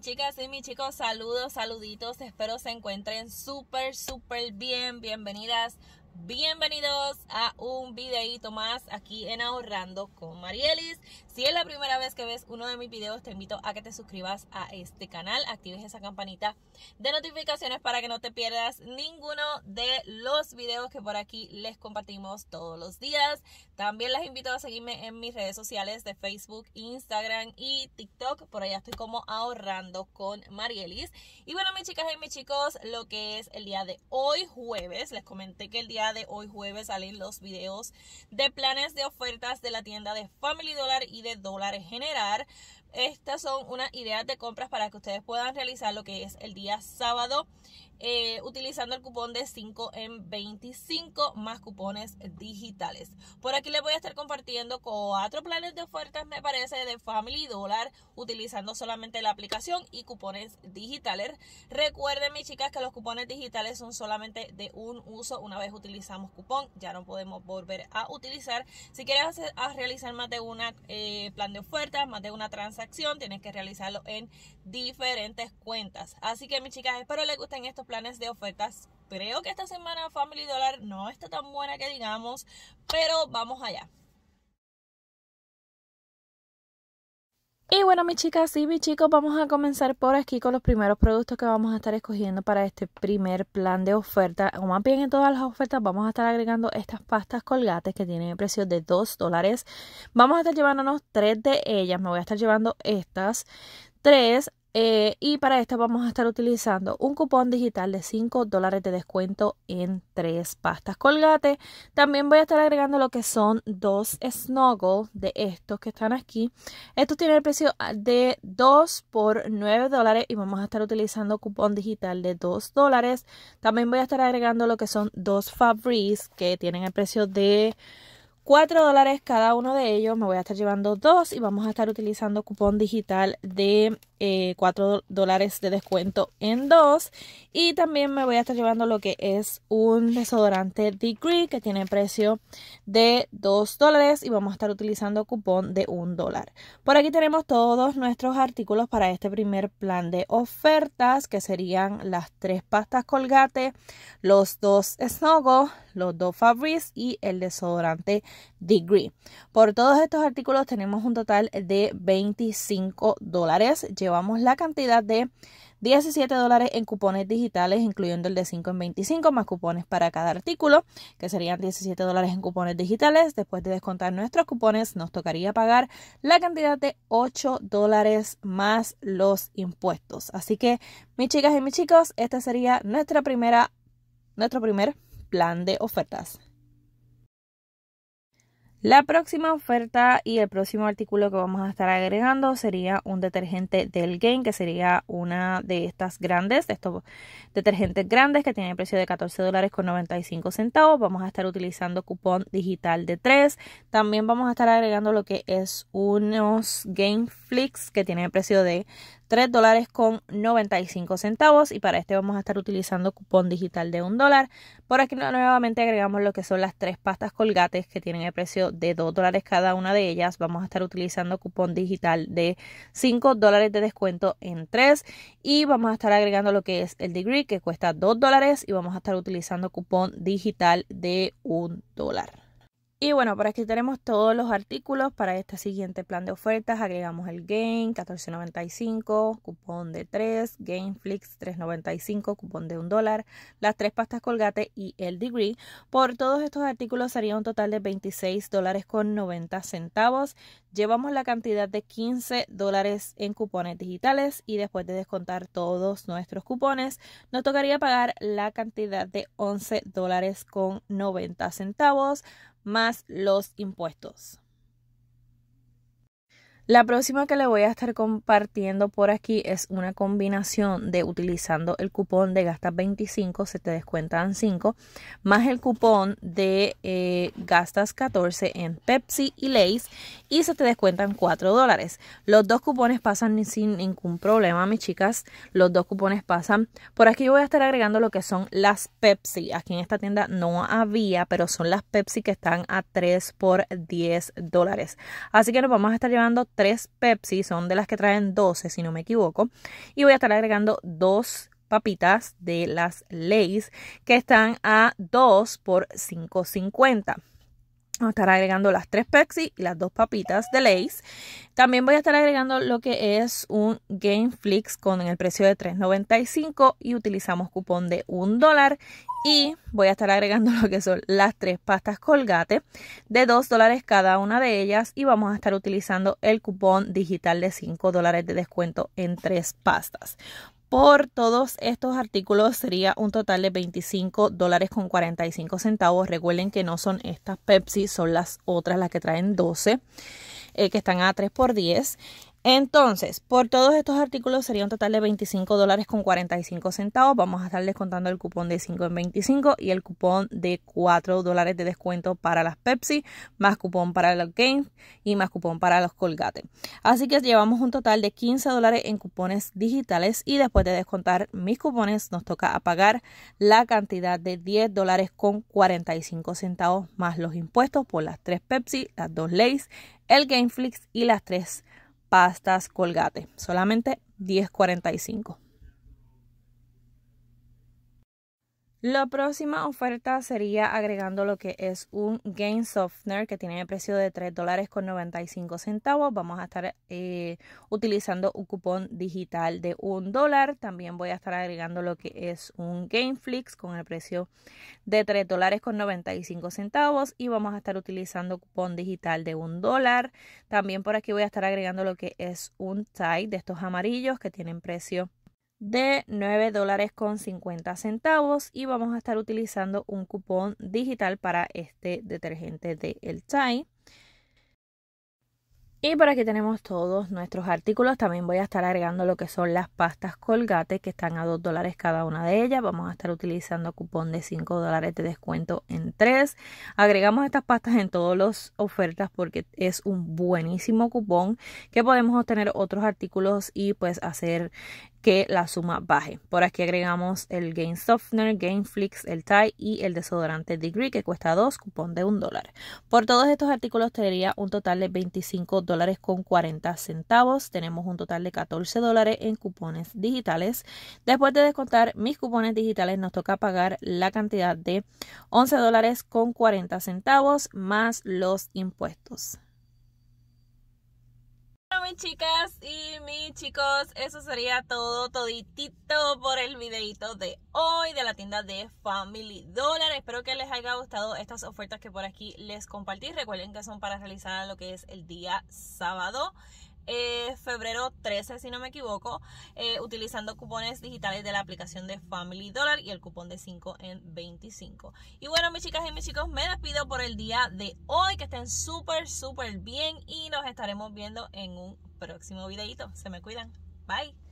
chicas y mis chicos, saludos, saluditos. Espero se encuentren súper, súper bien. Bienvenidas Bienvenidos a un videito más aquí en Ahorrando con Marielis. Si es la primera vez que ves uno de mis videos, te invito a que te suscribas a este canal, actives esa campanita de notificaciones para que no te pierdas ninguno de los videos que por aquí les compartimos todos los días. También las invito a seguirme en mis redes sociales de Facebook, Instagram y TikTok. Por allá estoy como Ahorrando con Marielis. Y bueno, mis chicas y mis chicos, lo que es el día de hoy, jueves, les comenté que el día de hoy jueves salen los videos de planes de ofertas de la tienda de Family Dollar y de Dollar General. Estas son unas ideas de compras para que ustedes puedan realizar lo que es el día sábado eh, utilizando el cupón de 5 en 25 más cupones digitales. Por aquí les voy a estar compartiendo cuatro planes de ofertas, me parece, de Family Dollar utilizando solamente la aplicación y cupones digitales. Recuerden, mis chicas, que los cupones digitales son solamente de un uso. Una vez utilizamos cupón, ya no podemos volver a utilizar. Si quieren hacer, a realizar más de una eh, plan de ofertas, más de una transacción, tienes que realizarlo en diferentes cuentas. Así que mis chicas, espero les gusten estos planes de ofertas. Creo que esta semana Family Dollar no está tan buena que digamos, pero vamos allá. Y bueno, mis chicas y mis chicos, vamos a comenzar por aquí con los primeros productos que vamos a estar escogiendo para este primer plan de oferta. O más bien en todas las ofertas vamos a estar agregando estas pastas colgates que tienen el precio de 2 dólares. Vamos a estar llevándonos tres de ellas. Me voy a estar llevando estas tres. Eh, y para esto vamos a estar utilizando un cupón digital de 5 dólares de descuento en tres pastas colgate. También voy a estar agregando lo que son dos snuggles de estos que están aquí. Estos tienen el precio ah, de 2 por 9 dólares y vamos a estar utilizando cupón digital de 2 dólares. También voy a estar agregando lo que son dos Fabrice que tienen el precio de 4 dólares cada uno de ellos. Me voy a estar llevando dos y vamos a estar utilizando cupón digital de eh, cuatro 4 dólares de descuento en dos. Y también me voy a estar llevando lo que es un desodorante Degree que tiene precio de 2 dólares y vamos a estar utilizando cupón de 1 dólar. Por aquí tenemos todos nuestros artículos para este primer plan de ofertas que serían las tres pastas colgate, los dos snogos, los dos Fabrice y el desodorante Degree. Por todos estos artículos tenemos un total de 25 dólares. Llevamos la cantidad de 17 dólares en cupones digitales, incluyendo el de 5 en 25, más cupones para cada artículo, que serían 17 dólares en cupones digitales. Después de descontar nuestros cupones, nos tocaría pagar la cantidad de 8 dólares más los impuestos. Así que, mis chicas y mis chicos, este sería nuestra primera, nuestro primer plan de ofertas. La próxima oferta y el próximo artículo que vamos a estar agregando sería un detergente del game que sería una de estas grandes, de estos detergentes grandes que tienen el precio de 14 dólares con 95 centavos. Vamos a estar utilizando cupón digital de 3. También vamos a estar agregando lo que es unos Gain que tiene precio de 3 dólares con 95 centavos y para este vamos a estar utilizando cupón digital de 1 dólar. Por aquí nuevamente agregamos lo que son las tres pastas colgates que tienen el precio de 2 dólares cada una de ellas. Vamos a estar utilizando cupón digital de 5 dólares de descuento en 3 y vamos a estar agregando lo que es el degree que cuesta 2 dólares y vamos a estar utilizando cupón digital de 1 dólar. Y bueno, por aquí tenemos todos los artículos para este siguiente plan de ofertas. Agregamos el Gain 14.95, cupón de 3, GainFlix 3.95, cupón de 1 dólar, las tres pastas Colgate y el Degree. Por todos estos artículos sería un total de 26 dólares con 90 centavos. Llevamos la cantidad de 15 dólares en cupones digitales y después de descontar todos nuestros cupones, nos tocaría pagar la cantidad de 11 dólares con 90 centavos más los impuestos. La próxima que le voy a estar compartiendo por aquí es una combinación de utilizando el cupón de gastas 25, se te descuentan 5, más el cupón de eh, gastas 14 en Pepsi y Lays y se te descuentan 4 dólares. Los dos cupones pasan sin ningún problema, mis chicas. Los dos cupones pasan. Por aquí yo voy a estar agregando lo que son las Pepsi. Aquí en esta tienda no había, pero son las Pepsi que están a 3 por 10 dólares. Así que nos vamos a estar llevando tres Pepsi, son de las que traen 12 si no me equivoco, y voy a estar agregando dos papitas de las Lays que están a 2 por 5.50. Vamos a estar agregando las tres Pepsi y las dos papitas de Lays. También voy a estar agregando lo que es un Gameflix con el precio de $3.95 y utilizamos cupón de $1 dólar. Y voy a estar agregando lo que son las tres pastas colgate de 2 dólares cada una de ellas y vamos a estar utilizando el cupón digital de 5 dólares de descuento en tres pastas por todos estos artículos sería un total de 25 dólares con 45 centavos. Recuerden que no son estas Pepsi, son las otras las que traen 12 eh, que están a 3 por 10 entonces, por todos estos artículos sería un total de $25.45, dólares con centavos. Vamos a estar descontando el cupón de 5 en 25 y el cupón de 4 dólares de descuento para las Pepsi, más cupón para los Games y más cupón para los Colgate. Así que llevamos un total de 15 dólares en cupones digitales y después de descontar mis cupones nos toca pagar la cantidad de 10 dólares con 45 centavos más los impuestos por las 3 Pepsi, las 2 Lays, el Gameflix y las 3 pastas Colgate, solamente 10.45. La próxima oferta sería agregando lo que es un Game Softener que tiene el precio de $3.95. dólares con 95 centavos. Vamos a estar eh, utilizando un cupón digital de un dólar. También voy a estar agregando lo que es un gameflix con el precio de $3.95. dólares con 95 centavos. Y vamos a estar utilizando cupón digital de un dólar. También por aquí voy a estar agregando lo que es un tie de estos amarillos que tienen precio de 9 dólares con 50 centavos y vamos a estar utilizando un cupón digital para este detergente de El chai Y por aquí tenemos todos nuestros artículos. También voy a estar agregando lo que son las pastas colgate que están a 2 dólares cada una de ellas. Vamos a estar utilizando cupón de 5 dólares de descuento en 3. Agregamos estas pastas en todas las ofertas porque es un buenísimo cupón que podemos obtener otros artículos y pues hacer que la suma baje. Por aquí agregamos el Game Softener, Gain Flix, el tie y el desodorante Degree que cuesta 2, cupón de 1 dólar. Por todos estos artículos tendría un total de 25 dólares con 40 centavos. Tenemos un total de 14 dólares en cupones digitales. Después de descontar mis cupones digitales nos toca pagar la cantidad de 11 dólares con 40 centavos más los impuestos chicas y mis chicos, eso sería todo, toditito por el videito de hoy de la tienda de Family Dollar. Espero que les haya gustado estas ofertas que por aquí les compartí. Recuerden que son para realizar lo que es el día sábado. Eh, febrero 13, si no me equivoco, eh, utilizando cupones digitales de la aplicación de Family Dollar y el cupón de 5 en 25. Y bueno, mis chicas y mis chicos, me despido por el día de hoy. Que estén súper, súper bien y nos estaremos viendo en un próximo videito. Se me cuidan. Bye.